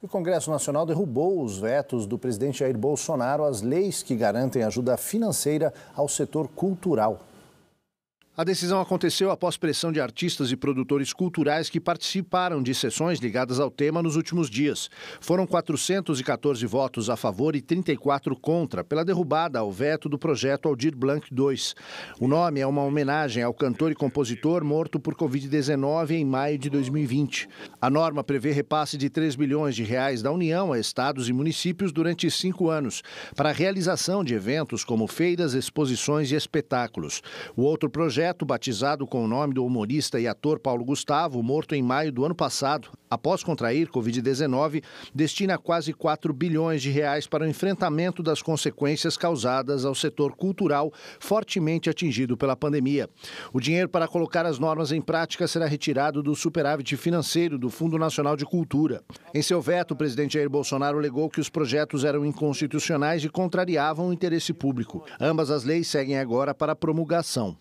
O Congresso Nacional derrubou os vetos do presidente Jair Bolsonaro às leis que garantem ajuda financeira ao setor cultural. A decisão aconteceu após pressão de artistas e produtores culturais que participaram de sessões ligadas ao tema nos últimos dias. Foram 414 votos a favor e 34 contra pela derrubada ao veto do projeto Aldir Blanc II. O nome é uma homenagem ao cantor e compositor morto por Covid-19 em maio de 2020. A norma prevê repasse de 3 bilhões de reais da União a estados e municípios durante cinco anos para a realização de eventos como feiras, exposições e espetáculos. O outro projeto projeto, batizado com o nome do humorista e ator Paulo Gustavo, morto em maio do ano passado, após contrair Covid-19, destina quase 4 bilhões de reais para o enfrentamento das consequências causadas ao setor cultural fortemente atingido pela pandemia. O dinheiro para colocar as normas em prática será retirado do superávit financeiro do Fundo Nacional de Cultura. Em seu veto, o presidente Jair Bolsonaro alegou que os projetos eram inconstitucionais e contrariavam o interesse público. Ambas as leis seguem agora para promulgação.